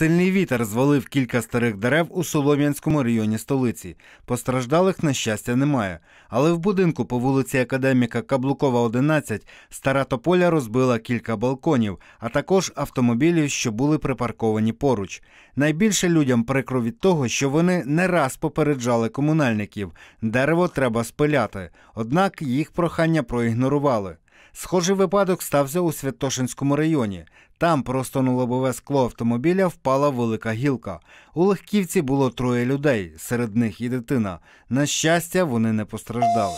Сильний вітер звалив кілька старих дерев у Солом'янському районі столиці. Постраждалих, на щастя, немає. Але в будинку по вулиці Академіка Каблукова, 11 стара тополя розбила кілька балконів, а також автомобілів, що були припарковані поруч. Найбільше людям прикро від того, що вони не раз попереджали комунальників. Дерево треба спиляти. Однак їх прохання проігнорували. Схожий випадок стався у Святошинському районі. Там просто на лобове скло автомобіля впала велика гілка. У легківці було троє людей, серед них і дитина. На щастя, вони не постраждали.